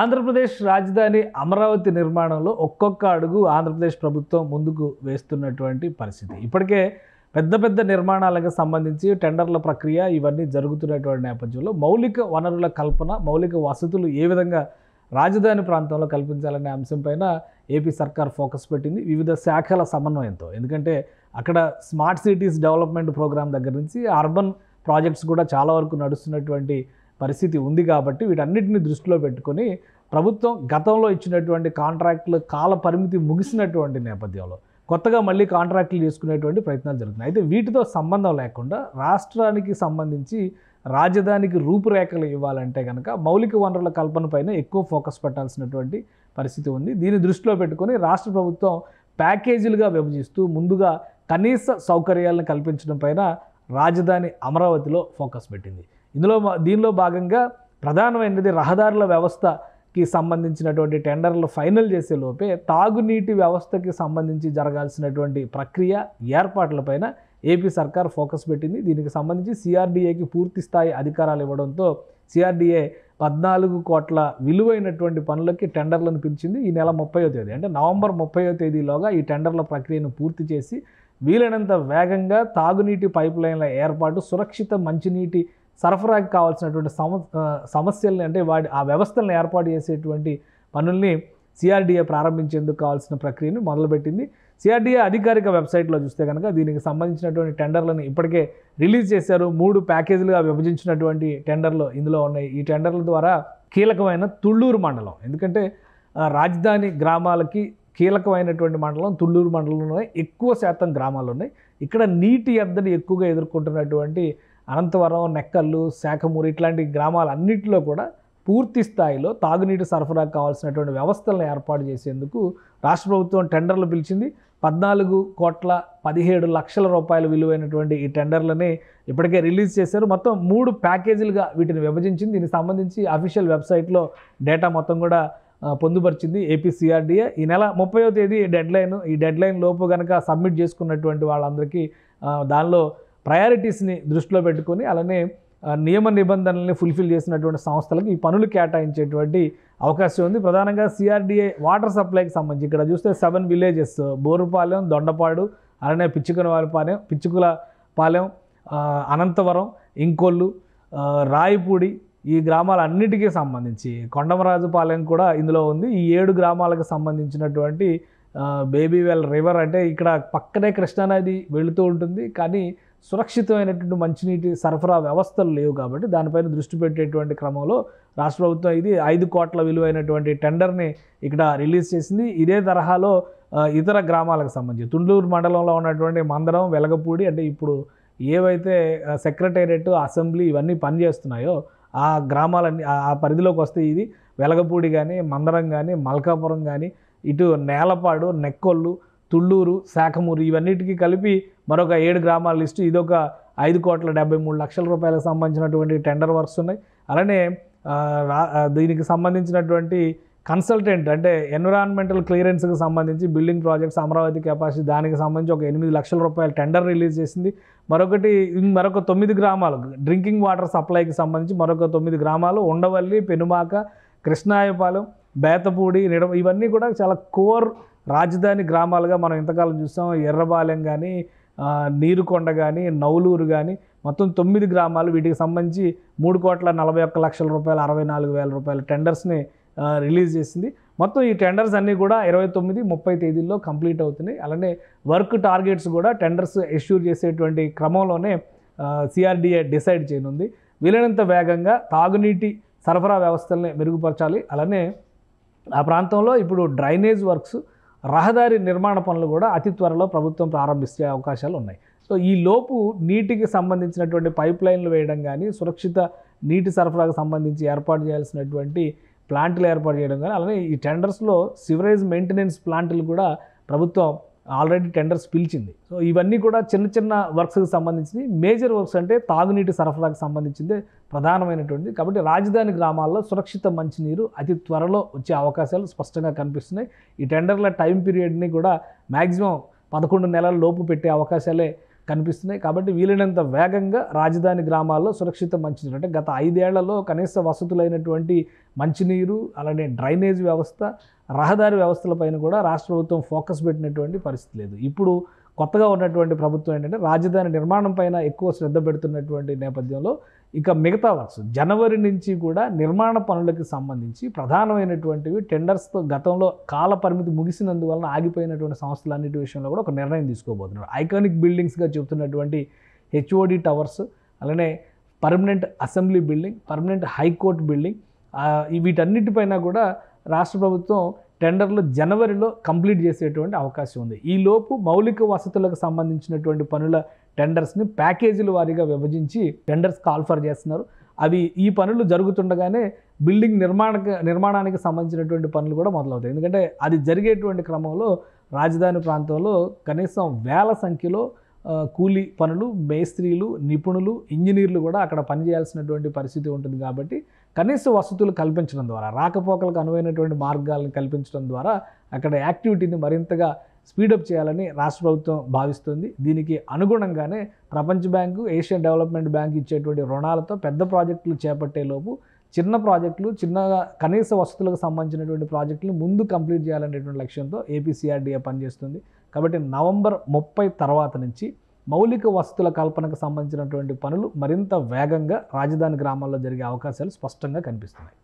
ఆంధ్రప్రదేశ్ రాజధాని అమరావతి నిర్మాణంలో ఒక్కొక్క అడుగు ఆంధ్రప్రదేశ్ ప్రభుత్వం ముందుకు వేస్తున్నటువంటి పరిస్థితి ఇప్పటికే పెద్ద పెద్ద నిర్మాణాలకు సంబంధించి టెండర్ల ప్రక్రియ ఇవన్నీ జరుగుతున్నటువంటి నేపథ్యంలో మౌలిక వనరుల కల్పన మౌలిక వసతులు ఏ విధంగా రాజధాని ప్రాంతంలో కల్పించాలనే అంశంపైన ఏపీ సర్కార్ ఫోకస్ పెట్టింది వివిధ శాఖల సమన్వయంతో ఎందుకంటే అక్కడ స్మార్ట్ సిటీస్ డెవలప్మెంట్ ప్రోగ్రాం దగ్గర నుంచి అర్బన్ ప్రాజెక్ట్స్ కూడా చాలా వరకు నడుస్తున్నటువంటి పరిస్థితి ఉంది కాబట్టి వీటన్నిటిని దృష్టిలో పెట్టుకొని ప్రభుత్వం గతంలో ఇచ్చినటువంటి కాంట్రాక్టులు కాల పరిమితి ముగిసినటువంటి నేపథ్యంలో కొత్తగా మళ్ళీ కాంట్రాక్టులు చేసుకునేటువంటి ప్రయత్నాలు జరుగుతున్నాయి అయితే వీటితో సంబంధం లేకుండా రాష్ట్రానికి సంబంధించి రాజధానికి రూపురేఖలు ఇవ్వాలంటే కనుక మౌలిక వనరుల కల్పనపైన ఎక్కువ ఫోకస్ పెట్టాల్సినటువంటి పరిస్థితి ఉంది దీన్ని దృష్టిలో పెట్టుకొని రాష్ట్ర ప్రభుత్వం ప్యాకేజీలుగా విభజిస్తూ ముందుగా కనీస సౌకర్యాలను కల్పించడం పైన రాజధాని అమరావతిలో ఫోకస్ పెట్టింది ఇందులో దీనిలో భాగంగా ప్రధానమైనది రహదారుల వ్యవస్థకి సంబంధించినటువంటి టెండర్లు ఫైనల్ చేసే లోపే తాగునీటి వ్యవస్థకి సంబంధించి జరగాల్సినటువంటి ప్రక్రియ ఏర్పాట్లపైన ఏపీ సర్కార్ ఫోకస్ పెట్టింది దీనికి సంబంధించి సిఆర్డీఏకి పూర్తి స్థాయి అధికారాలు ఇవ్వడంతో సిఆర్డీఏ పద్నాలుగు కోట్ల విలువైనటువంటి పనులకి టెండర్లను పిలిచింది ఈ నెల ముప్పయో తేదీ అంటే నవంబర్ ముప్పయో తేదీలోగా ఈ టెండర్ల ప్రక్రియను పూర్తి చేసి వీలైనంత వేగంగా తాగునీటి పైప్ లైన్ల ఏర్పాటు సురక్షిత మంచినీటి సరఫరాకి కావాల్సినటువంటి సమ సమస్యల్ని అంటే వాటి ఆ వ్యవస్థలను ఏర్పాటు చేసేటువంటి పనుల్ని సిఆర్డీఏ ప్రారంభించేందుకు కావాల్సిన ప్రక్రియను మొదలుపెట్టింది సిఆర్డీఏ అధికారిక వెబ్సైట్లో చూస్తే కనుక దీనికి సంబంధించినటువంటి టెండర్లను ఇప్పటికే రిలీజ్ చేశారు మూడు ప్యాకేజీలుగా విభజించినటువంటి టెండర్లు ఇందులో ఉన్నాయి ఈ టెండర్ల ద్వారా కీలకమైన తుళ్ళూరు మండలం ఎందుకంటే రాజధాని గ్రామాలకి కీలకమైనటువంటి మండలం తుళ్ళూరు మండలంలోనే ఎక్కువ శాతం గ్రామాలు ఉన్నాయి ఇక్కడ నీటి ఎద్దని ఎక్కువగా ఎదుర్కొంటున్నటువంటి అనంతవరం నెక్కల్లు శాఖమూరు ఇట్లాంటి గ్రామాలన్నింటిలో కూడా పూర్తి స్థాయిలో తాగునీటి సరఫరా కావాల్సినటువంటి వ్యవస్థలను ఏర్పాటు చేసేందుకు రాష్ట్ర ప్రభుత్వం టెండర్లు పిలిచింది పద్నాలుగు కోట్ల పదిహేడు లక్షల రూపాయల విలువైనటువంటి ఈ టెండర్లని ఇప్పటికే రిలీజ్ చేశారు మొత్తం మూడు ప్యాకేజీలుగా వీటిని విభజించింది దీనికి సంబంధించి అఫీషియల్ వెబ్సైట్లో డేటా మొత్తం కూడా పొందుపరిచింది ఏపీసీఆర్డీఏ ఈ నెల ముప్పయో తేదీ డెడ్లైన్ ఈ డెడ్లైన్ లోపు కనుక సబ్మిట్ చేసుకున్నటువంటి వాళ్ళందరికీ దానిలో ప్రయారిటీస్ని దృష్టిలో పెట్టుకొని అలానే నియమ నిబంధనల్ని ఫుల్ఫిల్ చేసినటువంటి సంస్థలకు ఈ పనులు కేటాయించేటువంటి అవకాశం ఉంది ప్రధానంగా సిఆర్డిఏ వాటర్ సప్లైకి సంబంధించి ఇక్కడ చూస్తే సెవెన్ విలేజెస్ బోరుపాలెం దొండపాడు అలానే పిచ్చుకనవారిపాలెం పిచ్చుకుల పాలెం అనంతవరం ఇంకొల్లు రాయపూడి ఈ గ్రామాలన్నిటికీ సంబంధించి కొండమరాజుపాలెం కూడా ఇందులో ఉంది ఈ ఏడు గ్రామాలకు సంబంధించినటువంటి బేబీవెల్ రివర్ అంటే ఇక్కడ పక్కనే కృష్ణానది వెళుతూ ఉంటుంది కానీ సురక్షితమైనటువంటి మంచినీటి సరఫరా వ్యవస్థలు లేవు కాబట్టి దానిపైన దృష్టి పెట్టేటువంటి క్రమంలో రాష్ట్ర ప్రభుత్వం ఇది ఐదు కోట్ల విలువైనటువంటి టెండర్ని ఇక్కడ రిలీజ్ చేసింది ఇదే తరహాలో ఇతర గ్రామాలకు సంబంధించి తుండూరు మండలంలో ఉన్నటువంటి మందరం వెలగపూడి అంటే ఇప్పుడు ఏవైతే సెక్రటేరియట్ అసెంబ్లీ ఇవన్నీ పనిచేస్తున్నాయో ఆ గ్రామాలన్నీ ఆ పరిధిలోకి వస్తే ఇది వెలగపూడి కానీ మందరం కానీ మల్కాపురం కానీ ఇటు నేలపాడు నెక్కొల్లు తుళ్ళూరు శాఖమూరు ఇవన్నిటికీ కలిపి మరొక ఏడు గ్రామాల లిస్టు ఇదొక ఐదు కోట్ల డెబ్బై మూడు లక్షల రూపాయలకు సంబంధించినటువంటి టెండర్ వర్క్స్ ఉన్నాయి అలానే దీనికి సంబంధించినటువంటి కన్సల్టెంట్ అంటే ఎన్విరాన్మెంటల్ క్లియరెన్స్కి సంబంధించి బిల్డింగ్ ప్రాజెక్ట్స్ అమరావతి కెపాసిటీ దానికి సంబంధించి ఒక ఎనిమిది లక్షల రూపాయల టెండర్ రిలీజ్ చేసింది మరొకటి మరొక తొమ్మిది గ్రామాలు డ్రింకింగ్ వాటర్ సప్లైకి సంబంధించి మరొక తొమ్మిది గ్రామాలు ఉండవల్లి పెనుమాక కృష్ణాయపాలెం బేతపూడి నిడమ ఇవన్నీ కూడా చాలా కోర్ రాజధాని గ్రామాలుగా మనం ఇంతకాలం చూసాం ఎర్రబాలెం కానీ నీరుకొండ కానీ నౌలూరు కానీ మొత్తం తొమ్మిది గ్రామాలు వీటికి సంబంధించి మూడు కోట్ల నలభై ఒక్క లక్షల రూపాయలు అరవై నాలుగు వేల రూపాయల టెండర్స్ని రిలీజ్ చేసింది మొత్తం ఈ టెండర్స్ అన్నీ కూడా ఇరవై తొమ్మిది ముప్పై తేదీల్లో కంప్లీట్ అవుతున్నాయి అలానే వర్క్ టార్గెట్స్ కూడా టెండర్స్ ఎష్యూర్ చేసేటువంటి క్రమంలోనే సిఆర్డిఏ డిసైడ్ చేయనుంది వీలైనంత వేగంగా తాగునీటి సరఫరా వ్యవస్థల్ని మెరుగుపరచాలి అలానే ఆ ప్రాంతంలో ఇప్పుడు డ్రైనేజ్ వర్క్స్ రహదారి నిర్మాణ పనులు కూడా అతి త్వరలో ప్రభుత్వం ప్రారంభించే అవకాశాలు ఉన్నాయి సో ఈ లోపు నీటికి సంబంధించినటువంటి పైప్ లైన్లు వేయడం కానీ సురక్షిత నీటి సరఫరాకు సంబంధించి ఏర్పాటు చేయాల్సినటువంటి ప్లాంట్లు ఏర్పాటు చేయడం కానీ అలానే ఈ టెండర్స్లో సివరేజ్ మెయింటెనెన్స్ ప్లాంట్లు కూడా ప్రభుత్వం ఆల్రెడీ టెండర్స్ పిలిచింది సో ఇవన్నీ కూడా చిన్న చిన్న వర్క్స్కి సంబంధించినవి మేజర్ వర్క్స్ అంటే తాగునీటి సరఫరాకు సంబంధించిందే ప్రధానమైనటువంటిది కాబట్టి రాజధాని గ్రామాల్లో సురక్షిత మంచినీరు అతి త్వరలో వచ్చే అవకాశాలు స్పష్టంగా కనిపిస్తున్నాయి ఈ టెండర్ల టైం పీరియడ్ని కూడా మ్యాక్సిమం పదకొండు నెలల లోపు పెట్టే అవకాశాలే కనిపిస్తున్నాయి కాబట్టి వీలైనంత వేగంగా రాజధాని గ్రామాల్లో సురక్షిత మంచినీరు అంటే గత ఐదేళ్లలో కనీస వసతులైనటువంటి మంచినీరు అలానే డ్రైనేజ్ వ్యవస్థ రహదారి వ్యవస్థలపైన కూడా రాష్ట్ర ప్రభుత్వం ఫోకస్ పెట్టినటువంటి పరిస్థితి లేదు ఇప్పుడు కొత్తగా ఉన్నటువంటి ప్రభుత్వం ఏంటంటే రాజధాని నిర్మాణం పైన ఎక్కువ శ్రద్ధ పెడుతున్నటువంటి నేపథ్యంలో ఇక మిగతా వర్క్స్ జనవరి నుంచి కూడా నిర్మాణ పనులకు సంబంధించి ప్రధానమైనటువంటివి టెండర్స్తో గతంలో కాల పరిమితి ముగిసినందువలన ఆగిపోయినటువంటి సంస్థలన్నిటి విషయంలో కూడా ఒక నిర్ణయం తీసుకోబోతున్నారు ఐకానిక్ బిల్డింగ్స్గా చెబుతున్నటువంటి హెచ్ఓడి టవర్స్ అలానే permanent assembly building permanent high court building వీటన్నిటిపైన కూడా రాష్ట్ర ప్రభుత్వం టెండర్లు జనవరిలో కంప్లీట్ చేసేటువంటి అవకాశం ఉంది ఈలోపు మౌలిక వసతులకు సంబంధించినటువంటి పనుల టెండర్స్ని ప్యాకేజీల వారీగా విభజించి టెండర్స్ కాల్ఫర్ చేస్తున్నారు అవి ఈ పనులు జరుగుతుండగానే బిల్డింగ్ నిర్మాణ నిర్మాణానికి సంబంధించినటువంటి పనులు కూడా మొదలవుతాయి ఎందుకంటే అది జరిగేటువంటి క్రమంలో రాజధాని ప్రాంతంలో కనీసం వేల సంఖ్యలో కూలీ పనులు మేస్త్రీలు నిపుణులు ఇంజనీర్లు కూడా అక్కడ పనిచేయాల్సినటువంటి పరిస్థితి ఉంటుంది కాబట్టి కనీస వసతులు కల్పించడం ద్వారా రాకపోకలకు అనువైనటువంటి మార్గాలను కల్పించడం ద్వారా అక్కడ యాక్టివిటీని మరింతగా స్పీడప్ చేయాలని రాష్ట్ర ప్రభుత్వం భావిస్తుంది దీనికి అనుగుణంగానే ప్రపంచ బ్యాంకు ఏషియన్ డెవలప్మెంట్ బ్యాంక్ ఇచ్చేటువంటి రుణాలతో పెద్ద ప్రాజెక్టులు చేపట్టేలోపు చిన్న ప్రాజెక్టులు చిన్నగా కనీస వసతులకు సంబంధించినటువంటి ప్రాజెక్టులు ముందు కంప్లీట్ చేయాలనేటువంటి లక్ష్యంతో ఏపీసీఆర్డీఏ పనిచేస్తుంది కాబట్టి నవంబర్ ముప్పై తర్వాత నుంచి మౌలిక వసతుల కల్పనకు సంబంధించినటువంటి పనులు మరింత వేగంగా రాజధాని గ్రామాల్లో జరిగే అవకాశాలు స్పష్టంగా కనిపిస్తున్నాయి